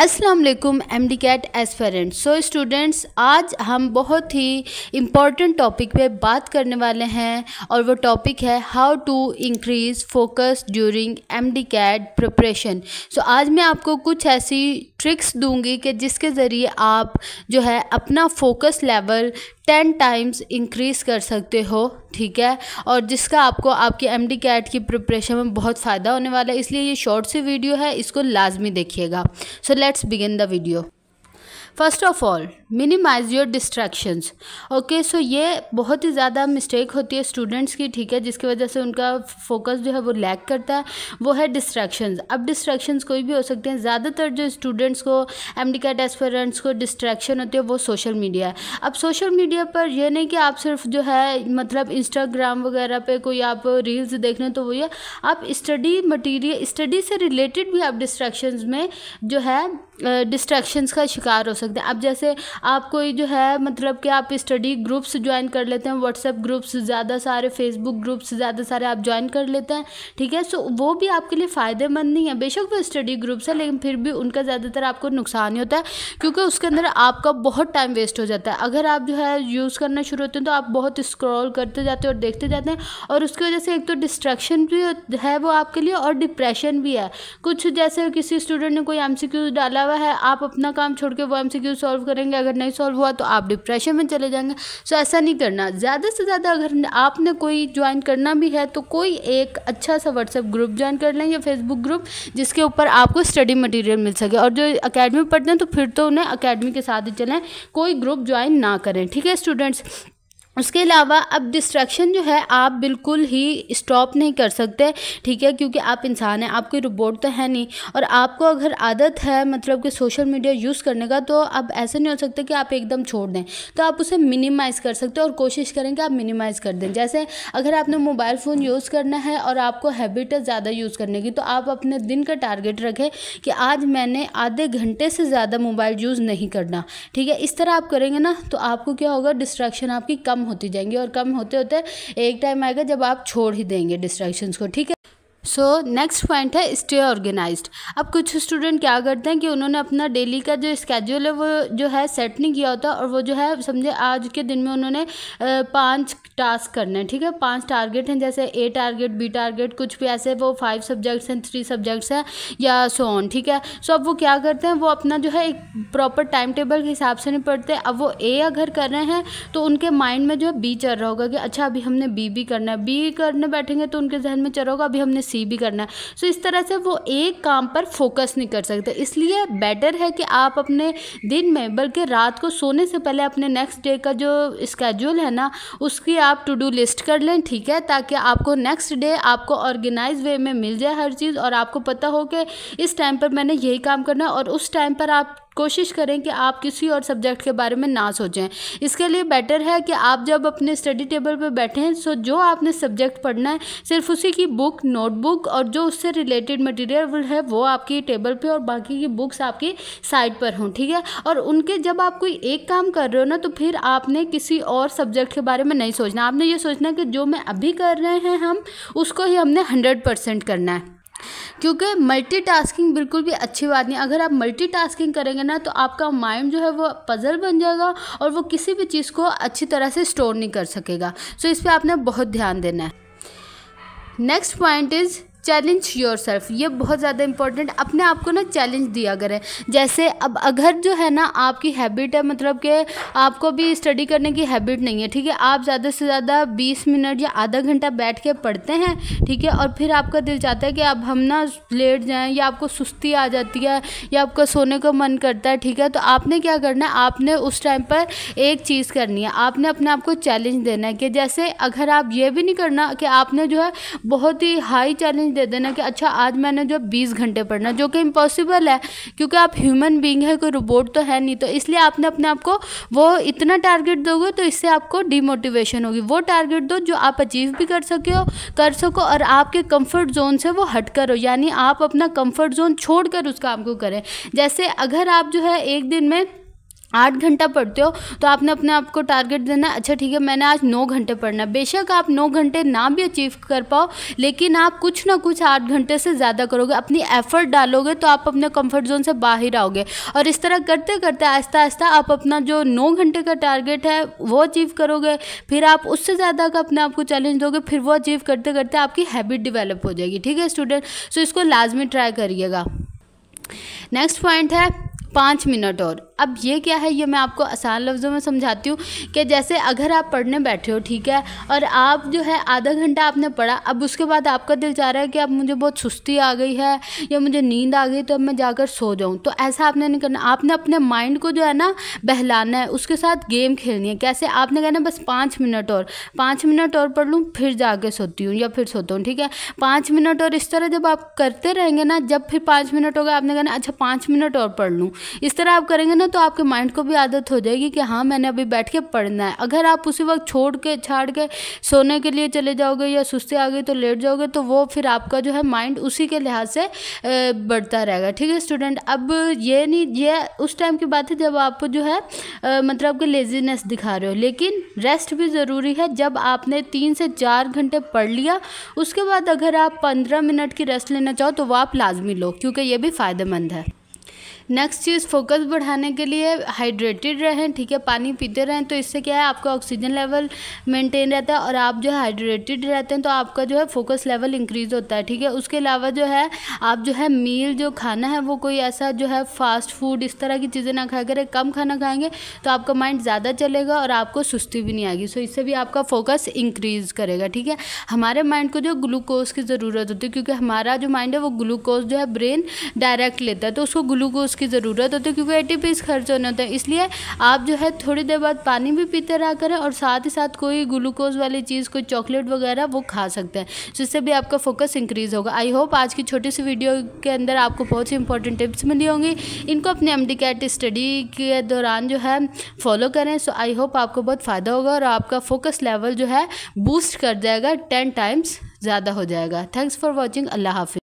Aslam M D CAT aspirant so students आज हम बहुत ही इम्पॉर्टेंट टॉपिक पे बात करने वाले हैं और वो टॉपिक है how to increase focus during M D CAT preparation so आज मैं आपको कुछ ऐसी ट्रिक्स दूंगी कि जिसके ज़रिए आप जो है अपना focus level ten times increase कर सकते हो ठीक है और जिसका आपको आपकी एम डी कैट की प्रिपरेशन में बहुत फ़ायदा होने वाला है इसलिए ये शॉर्ट सी वीडियो है इसको लाजमी देखिएगा so let's begin the video first of all minimize your distractions okay so ये बहुत ही ज़्यादा मिस्टेक होती है स्टूडेंट्स की ठीक है जिसकी वजह से उनका फोकस जो है वो लैक करता है वो है डिस्ट्रैक्शंस अब डिस्ट्रैक्शंस कोई भी हो सकते हैं ज़्यादातर जो स्टूडेंट्स को एम डी कैट एस्पेरेंट्स को डिस्ट्रैक्शन होती है वो सोशल मीडिया है अब सोशल मीडिया पर यह नहीं कि आप सिर्फ जो है मतलब इंस्टाग्राम वगैरह पर कोई आप रील्स देख रहे हैं तो वही आप स्टडी मटीरियल स्टडी से रिलेटेड भी आप डिस्ट्रैक्शंस में जो है डिस्ट्रैक्शंस का शिकार हो सकते हैं अब जैसे आप कोई जो है मतलब कि आप स्टडी ग्रुप्स ज्वाइन कर लेते हैं व्हाट्सएप ग्रुप्स ज़्यादा सारे फेसबुक ग्रुप्स ज़्यादा सारे आप ज्वाइन कर लेते हैं ठीक है सो वो भी आपके लिए फ़ायदेमंद नहीं है बेशक वो स्टडी ग्रुप्स है लेकिन फिर भी उनका ज़्यादातर आपको नुकसान ही होता है क्योंकि उसके अंदर आपका बहुत टाइम वेस्ट हो जाता है अगर आप जो है यूज़ करना शुरू होते हैं तो आप बहुत स्क्रॉल करते जाते हैं और देखते जाते हैं और उसकी वजह से एक तो डिस्ट्रैक्शन भी है वो आपके लिए और डिप्रेशन भी है कुछ जैसे किसी स्टूडेंट ने कोई एम डाला हुआ है आप अपना काम छोड़ के वो एम सॉल्व करेंगे अगर अगर नहीं सॉल्व हुआ तो आप डिप्रेशन में चले जाएंगे सो ऐसा नहीं करना ज़्यादा से ज़्यादा अगर आपने कोई ज्वाइन करना भी है तो कोई एक अच्छा सा व्हाट्सएप ग्रुप ज्वाइन कर लें या फेसबुक ग्रुप जिसके ऊपर आपको स्टडी मटेरियल मिल सके और जो अकेडमी पढ़ते हैं तो फिर तो उन्हें अकेडमी के साथ ही चलें कोई ग्रुप ज्वाइन ना करें ठीक है स्टूडेंट्स उसके अलावा अब डिस्ट्रैक्शन जो है आप बिल्कुल ही स्टॉप नहीं कर सकते ठीक है क्योंकि आप इंसान हैं आप कोई रोबोट तो है नहीं और आपको अगर आदत है मतलब कि सोशल मीडिया यूज़ करने का तो अब ऐसे नहीं हो सकता कि आप एकदम छोड़ दें तो आप उसे मिनिमाइज़ कर सकते हैं और कोशिश करें कि आप मिनिमाइज़ कर दें जैसे अगर आपने मोबाइल फ़ोन यूज़ करना है और आपको हैबिट है ज़्यादा यूज़ करने की तो आप अपने दिन का टारगेट रखें कि आज मैंने आधे घंटे से ज़्यादा मोबाइल यूज़ नहीं करना ठीक है इस तरह आप करेंगे ना तो आपको क्या होगा डिस्ट्रैक्शन आपकी कम कम होती जाएंगी और कम होते होते एक टाइम आएगा जब आप छोड़ ही देंगे डिस्ट्रैक्शंस को ठीक है सो नेक्स्ट पॉइंट है स्टे ऑर्गेनाइज्ड अब कुछ स्टूडेंट क्या करते हैं कि उन्होंने अपना डेली का जो स्केड्यूल है वो जो है सेट नहीं किया होता और वो जो है समझे आज के दिन में उन्होंने पांच टास्क करने हैं ठीक है पांच टारगेट हैं जैसे ए टारगेट बी टारगेट कुछ भी ऐसे वो फाइव सब्जेक्ट्स हैं थ्री सब्जेक्ट्स हैं या सो ऑन ठीक है सो अब वो क्या करते हैं वो अपना जो है एक प्रॉपर टाइम टेबल के हिसाब से नहीं पढ़ते अब वो ए अगर कर रहे हैं तो उनके माइंड में जो है बी चल रहा होगा कि अच्छा अभी हमने बी भी करना है बी करने बैठेंगे तो उनके जहन में चल होगा अभी हमने सी भी करना है सो इस तरह से वो एक काम पर फोकस नहीं कर सकते इसलिए बेटर है कि आप अपने दिन में बल्कि रात को सोने से पहले अपने नेक्स्ट डे का जो स्केड्यूल है ना उसकी आप टू डू लिस्ट कर लें ठीक है ताकि आपको नेक्स्ट डे आपको ऑर्गेनाइज वे में मिल जाए हर चीज़ और आपको पता हो कि इस टाइम पर मैंने यही काम करना है और उस टाइम पर आप कोशिश करें कि आप किसी और सब्जेक्ट के बारे में ना सोचें इसके लिए बेटर है कि आप जब अपने स्टडी टेबल पर बैठें सो जो आपने सब्जेक्ट पढ़ना है सिर्फ उसी की बुक नोटबुक और जो उससे रिलेटेड मटेरियल है वो आपकी टेबल पे और बाकी की बुक्स आपकी साइड पर हों ठीक है और उनके जब आप कोई एक काम कर रहे हो ना तो फिर आपने किसी और सब्जेक्ट के बारे में नहीं सोचना आपने ये सोचना कि जो मैं अभी कर रहे हैं हम उसको ही हमने हंड्रेड परसेंट करना है क्योंकि मल्टीटास्किंग बिल्कुल भी अच्छी बात नहीं अगर आप मल्टीटास्किंग करेंगे ना तो आपका माइंड जो है वो पज़ल बन जाएगा और वो किसी भी चीज़ को अच्छी तरह से स्टोर नहीं कर सकेगा सो so, इस पर आपने बहुत ध्यान देना है next point is challenge yourself ये बहुत ज़्यादा इंपॉर्टेंट अपने आप को ना चैलेंज दिया करें जैसे अब अगर जो है ना आपकी हैबिट है मतलब कि आपको भी स्टडी करने की हैबिट नहीं है ठीक है आप ज़्यादा से ज़्यादा बीस मिनट या आधा घंटा बैठ के पढ़ते हैं ठीक है और फिर आपका दिल चाहता है कि अब हम ना लेट जाएँ या आपको सुस्ती आ जाती है या आपका सोने का मन करता है ठीक है तो आपने क्या करना है आपने उस टाइम पर एक चीज़ करनी है आपने अपने आप को चैलेंज देना है कि जैसे अगर आप ये भी नहीं करना कि आपने जो है बहुत ही हाई चैलेंज चैलेंज दे देना कि अच्छा आज मैंने जो बीस घंटे पढ़ना जो कि इम्पॉसिबल है क्योंकि आप ह्यूमन बींग है कोई रोबोट तो है नहीं तो इसलिए आपने अपने आप को वो इतना टारगेट दोगे तो इससे आपको डिमोटिवेशन होगी वो टारगेट दो जो आप अचीव भी कर सके हो कर सको और आपके कंफर्ट जोन से वो हट करो हो यानी आप अपना कंफर्ट जोन छोड़ उस काम को करें जैसे अगर आप जो है एक दिन में आठ घंटा पढ़ते हो तो आपने अपने आप को टारगेट देना अच्छा ठीक है मैंने आज नौ घंटे पढ़ना बेशक आप नौ घंटे ना भी अचीव कर पाओ लेकिन आप कुछ ना कुछ आठ घंटे से ज़्यादा करोगे अपनी एफर्ट डालोगे तो आप अपने कंफर्ट जोन से बाहर आओगे और इस तरह करते करते आहिस्ता आहिस्ता आप अपना जो नौ घंटे का टारगेट है वो अचीव करोगे फिर आप उससे ज़्यादा का अपने आप को चैलेंज दोगे फिर वो अचीव करते करते आपकी हैबिट डिवेलप हो जाएगी ठीक है स्टूडेंट सो इसको लाजमी ट्राई करिएगा नेक्स्ट पॉइंट है पाँच मिनट और अब ये क्या है ये मैं आपको आसान लफ्ज़ों में समझाती हूँ कि जैसे अगर आप पढ़ने बैठे हो ठीक है और आप जो है आधा घंटा आपने पढ़ा अब उसके बाद आपका दिल चाह रहा है कि अब मुझे बहुत सुस्ती आ गई है या मुझे नींद आ गई तो अब मैं जाकर सो जाऊँ तो ऐसा आपने नहीं करना आपने अपने माइंड को जो है ना बहलाना है उसके साथ गेम खेलनी है कैसे आपने कहना बस पाँच मिनट और पाँच मिनट और पढ़ लूँ फिर जाके सोती हूँ या फिर सोता हूँ ठीक है पाँच मिनट और इस तरह जब आप करते रहेंगे ना जब फिर पाँच मिनट होगा आपने कहना अच्छा पाँच मिनट और पढ़ लूँ इस तरह आप करेंगे ना तो आपके माइंड को भी आदत हो जाएगी कि हाँ मैंने अभी बैठ के पढ़ना है अगर आप उसी वक्त छोड़ के छाड़ के सोने के लिए चले जाओगे या सुस्ती आ गई तो लेट जाओगे तो वो फिर आपका जो है माइंड उसी के लिहाज से बढ़ता रहेगा ठीक है स्टूडेंट अब ये नहीं ये उस टाइम की बात है जब आप जो है मतलब कि लेजीनेस दिखा रहे हो लेकिन रेस्ट भी ज़रूरी है जब आपने तीन से चार घंटे पढ़ लिया उसके बाद अगर आप पंद्रह मिनट की रेस्ट लेना चाहो तो वो आप लाजमी लो क्योंकि ये भी फ़ायदेमंद है नेक्स्ट चीज़ फोकस बढ़ाने के लिए हाइड्रेटेड रहें ठीक है पानी पीते रहें तो इससे क्या है आपका ऑक्सीजन लेवल मेंटेन रहता है और आप जो है हाइड्रेटेड रहते हैं तो आपका जो है फोकस लेवल इंक्रीज़ होता है ठीक है उसके अलावा जो है आप जो है मील जो खाना है वो कोई ऐसा जो है फास्ट फूड इस तरह की चीज़ें ना खाए करें कम खाना खाएंगे तो आपका माइंड ज़्यादा चलेगा और आपको सुस्ती भी नहीं आएगी सो इससे भी आपका फोकस इंक्रीज़ करेगा ठीक है हमारे माइंड को जो ग्लूकोज की ज़रूरत होती है क्योंकि हमारा जो माइंड है वो ग्लूकोज जो है ब्रेन डायरेक्ट लेता है तो उसको ग्लूकोज उसकी ज़रूरत होती है क्योंकि एटी पीस खर्च होने होते हैं इसलिए आप जो है थोड़ी देर बाद पानी भी पीते रहा करें और साथ ही साथ कोई ग्लूकोज वाली चीज़ कोई चॉकलेट वगैरह वो खा सकते हैं जिससे भी आपका फोकस इंक्रीज़ होगा आई होप आज की छोटी सी वीडियो के अंदर आपको बहुत सी इंपॉर्टेंट टिप्स मिली होंगी इनको अपने एम कैट स्टडी के दौरान जो है फॉलो करें सो आई होप आपको बहुत फ़ायदा होगा और आपका फोकस लेवल जो है बूस्ट कर जाएगा टेन टाइम्स ज़्यादा हो जाएगा थैंक्स फॉर वॉचिंग अल्लाह हाफि